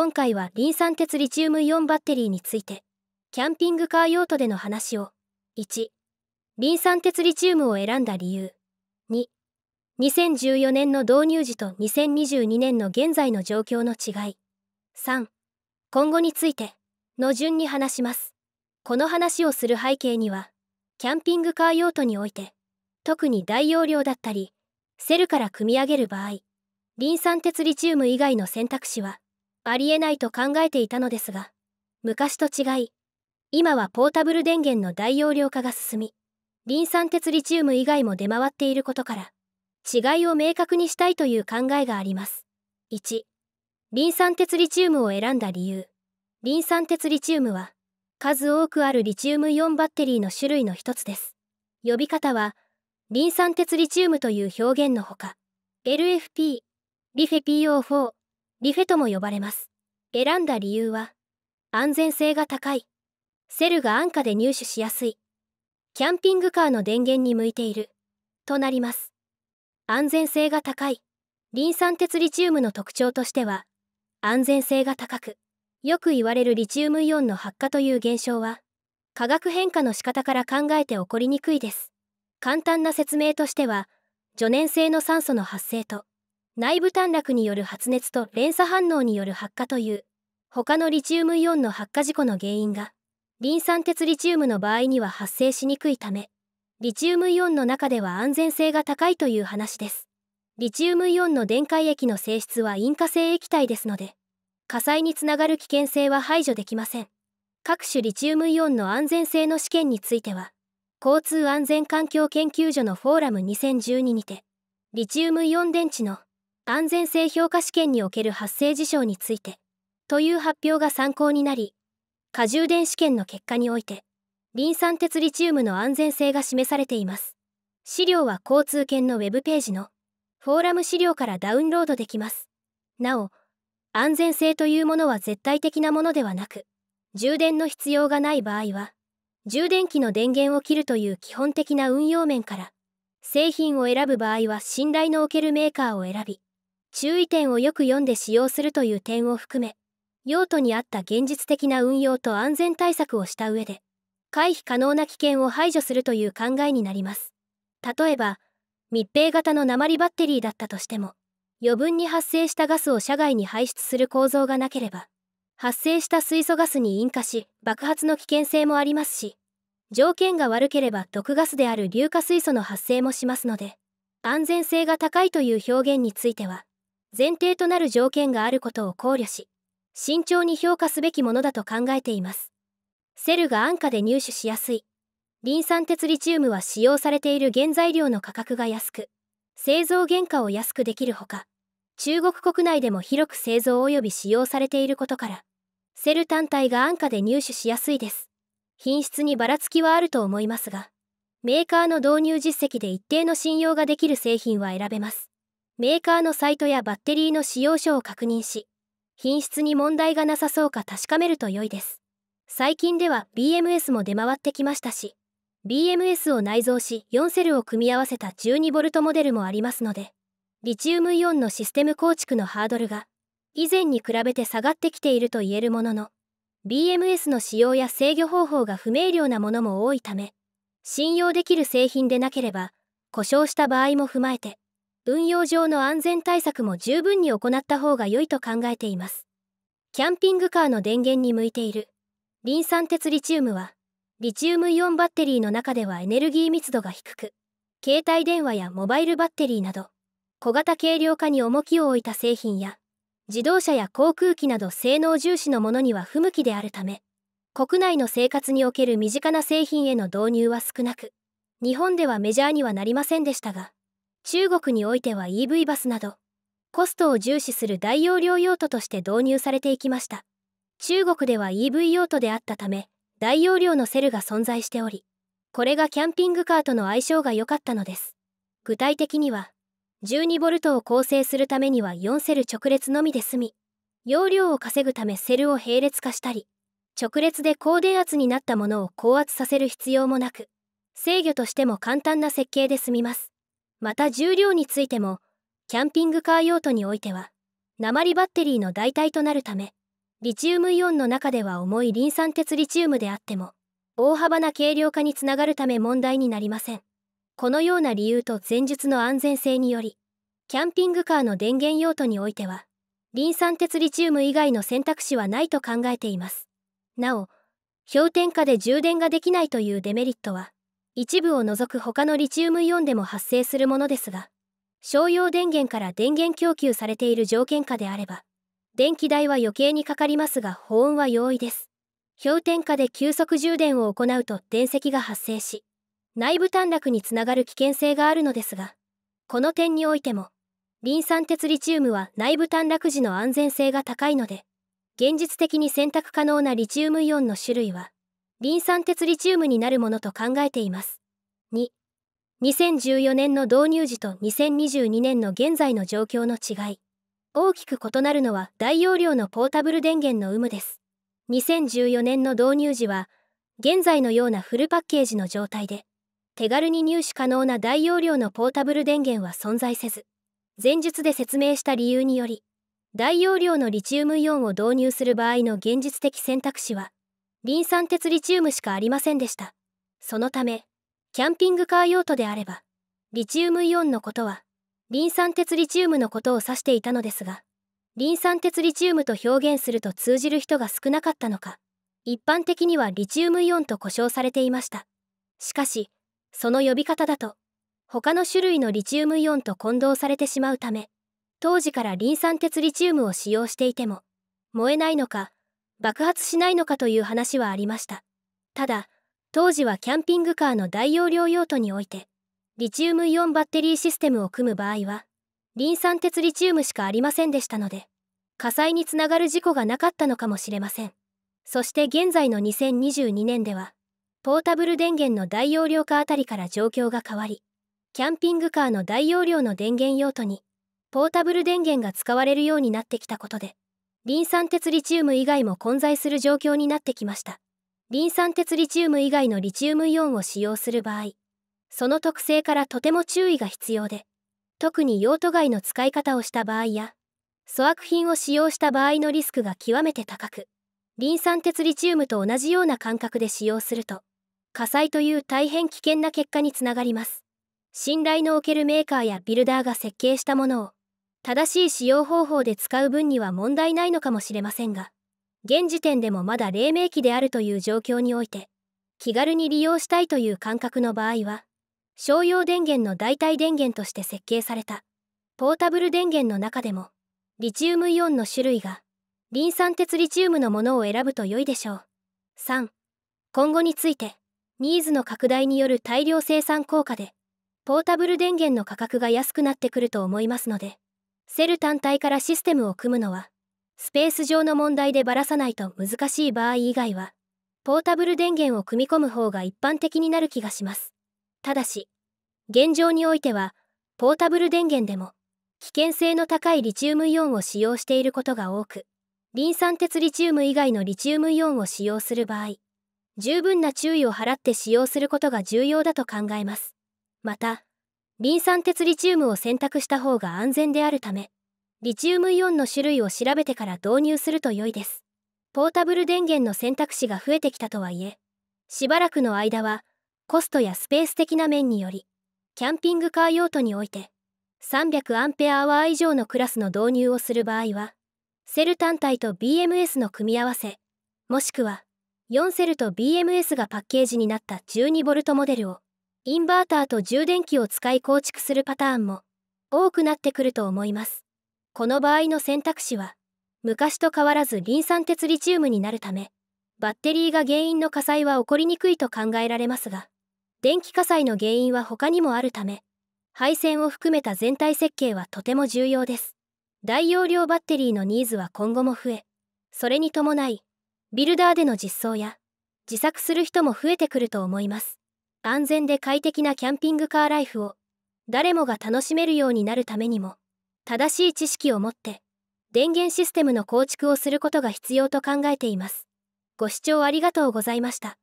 今回はリン酸鉄リチウムイオンバッテリーについてキャンピングカー用途での話を1リン酸鉄リチウムを選んだ理由2 2014年の導入時と2022年の現在の状況の違い3今後についての順に話しますこの話をする背景にはキャンピングカー用途において特に大容量だったりセルから組み上げる場合リン酸鉄リチウム以外の選択肢はありえないと考えていたのですが昔と違い今はポータブル電源の大容量化が進みリン酸鉄リチウム以外も出回っていることから違いを明確にしたいという考えがあります1リン酸鉄リチウムを選んだ理由リン酸鉄リチウムは数多くあるリチウムイオンバッテリーの種類の一つです呼び方はリン酸鉄リチウムという表現のほか LFP リフェ PO4 リフェとも呼ばれます。選んだ理由は、安全性が高い。セルが安価で入手しやすい。キャンピングカーの電源に向いている。となります。安全性が高い。リン酸鉄リチウムの特徴としては、安全性が高く、よく言われるリチウムイオンの発火という現象は、化学変化の仕方から考えて起こりにくいです。簡単な説明としては、助燃性の酸素の発生と、内部短絡による発熱と連鎖反応による発火という他のリチウムイオンの発火事故の原因がリン酸鉄リチウムの場合には発生しにくいためリチウムイオンの中では安全性が高いという話です。リチウムイオンの電解液の性質は引火性液体ですので、火災につながる危険性は排除できません。各種リチウムイオンの安全性の試験については、交通安全環境研究所のフォーラム2012にて、リチウムイオン電池の安全性評価試験における発生事象についてという発表が参考になり過充電試験の結果においてリン酸鉄リチウムの安全性が示されています資料は交通研のウェブページのフォーラム資料からダウンロードできますなお安全性というものは絶対的なものではなく充電の必要がない場合は充電器の電源を切るという基本的な運用面から製品を選ぶ場合は信頼のおけるメーカーを選び注意点をよく読んで使用するという点を含め用途に合った現実的な運用と安全対策をした上で回避可能な危険を排除するという考えになります例えば密閉型の鉛バッテリーだったとしても余分に発生したガスを車外に排出する構造がなければ発生した水素ガスに引火し爆発の危険性もありますし条件が悪ければ毒ガスである硫化水素の発生もしますので安全性が高いという表現については前提となる条件があることを考慮し慎重に評価すべきものだと考えていますセルが安価で入手しやすいリン酸鉄リチウムは使用されている原材料の価格が安く製造原価を安くできるほか中国国内でも広く製造及び使用されていることからセル単体が安価で入手しやすいです品質にばらつきはあると思いますがメーカーの導入実績で一定の信用ができる製品は選べますメーカーのサイトやバッテリーの使用書を確認し、品質に問題がなさそうか確かめると良いです。最近では BMS も出回ってきましたし、BMS を内蔵し4セルを組み合わせた 12V モデルもありますので、リチウムイオンのシステム構築のハードルが以前に比べて下がってきていると言えるものの BMS の使用や制御方法が不明瞭なものも多いため信用できる製品でなければ故障した場合も踏まえて運用上の安全対策も十分に行った方が良いと考えています。キャンピングカーの電源に向いているリン酸鉄リチウムはリチウムイオンバッテリーの中ではエネルギー密度が低く携帯電話やモバイルバッテリーなど小型軽量化に重きを置いた製品や自動車や航空機など性能重視のものには不向きであるため国内の生活における身近な製品への導入は少なく日本ではメジャーにはなりませんでしたが中国においては EV バスなどコストを重視する大容量用途として導入されていきました中国では EV 用途であったため大容量のセルが存在しておりこれがキャンピングカーとの相性が良かったのです具体的には 12V を構成するためには4セル直列のみで済み容量を稼ぐためセルを並列化したり直列で高電圧になったものを高圧させる必要もなく制御としても簡単な設計で済みますまた重量についてもキャンピングカー用途においては鉛バッテリーの代替となるためリチウムイオンの中では重いリン酸鉄リチウムであっても大幅な軽量化につながるため問題になりませんこのような理由と前述の安全性によりキャンピングカーの電源用途においてはリン酸鉄リチウム以外の選択肢はないと考えていますなお氷点下で充電ができないというデメリットは一部を除く他のリチウムイオンでも発生するものですが、商用電源から電源供給されている条件下であれば、電気代は余計にかかりますが保温は容易です。氷点下で急速充電を行うと電石が発生し、内部短絡につながる危険性があるのですが、この点においても、リン酸鉄リチウムは内部短絡時の安全性が高いので、現実的に選択可能なリチウムイオンの種類は、リン酸鉄リチウムになるものと考えています。2、2014年の導入時と2022年の現在の状況の違い。大きく異なるのは大容量のポータブル電源の有無です。2014年の導入時は、現在のようなフルパッケージの状態で、手軽に入手可能な大容量のポータブル電源は存在せず、前述で説明した理由により、大容量のリチウムイオンを導入する場合の現実的選択肢は、リン酸鉄リチウムしかありませんでしたそのためキャンピングカー用途であればリチウムイオンのことはリン酸鉄リチウムのことを指していたのですがリン酸鉄リチウムと表現すると通じる人が少なかったのか一般的にはリチウムイオンと呼称されていましたしかしその呼び方だと他の種類のリチウムイオンと混同されてしまうため当時からリン酸鉄リチウムを使用していても燃えないのか爆発しないのかという話はありましたただ当時はキャンピングカーの大容量用途においてリチウムイオンバッテリーシステムを組む場合はリン酸鉄リチウムしかありませんでしたので火災につながる事故がなかったのかもしれませんそして現在の2022年ではポータブル電源の大容量化あたりから状況が変わりキャンピングカーの大容量の電源用途にポータブル電源が使われるようになってきたことでリン酸鉄リチウム以外も混在する状況になってきました。リン酸鉄リチウム以外のリチウムイオンを使用する場合、その特性からとても注意が必要で、特に用途外の使い方をした場合や、粗悪品を使用した場合のリスクが極めて高く、リン酸鉄リチウムと同じような感覚で使用すると、火災という大変危険な結果につながります。信頼のおけるメーカーやビルダーが設計したものを、正しい使用方法で使う分には問題ないのかもしれませんが、現時点でもまだ黎明期であるという状況において、気軽に利用したいという感覚の場合は、商用電源の代替電源として設計された、ポータブル電源の中でも、リチウムイオンの種類が、リン酸鉄リチウムのものを選ぶと良いでしょう。3、今後について、ニーズの拡大による大量生産効果で、ポータブル電源の価格が安くなってくると思いますので、セル単体からシステムを組むのはスペース上の問題でばらさないと難しい場合以外はポータブル電源を組み込む方が一般的になる気がしますただし現状においてはポータブル電源でも危険性の高いリチウムイオンを使用していることが多くリン酸鉄リチウム以外のリチウムイオンを使用する場合十分な注意を払って使用することが重要だと考えますまたリン酸鉄リチウムを選択した方が安全であるため、リチウムイオンの種類を調べてから導入すると良いです。ポータブル電源の選択肢が増えてきたとはいえ、しばらくの間は、コストやスペース的な面により、キャンピングカー用途において、300アンペアアワー以上のクラスの導入をする場合は、セル単体と BMS の組み合わせ、もしくは、4セルと BMS がパッケージになった 12V モデルを、インバーターと充電器を使い構築するパターンも多くなってくると思います。この場合の選択肢は昔と変わらずリン酸鉄リチウムになるためバッテリーが原因の火災は起こりにくいと考えられますが電気火災の原因は他にもあるため配線を含めた全体設計はとても重要です。大容量バッテリーのニーズは今後も増えそれに伴いビルダーでの実装や自作する人も増えてくると思います。安全で快適なキャンピングカーライフを誰もが楽しめるようになるためにも正しい知識を持って電源システムの構築をすることが必要と考えています。ご視聴ありがとうございました。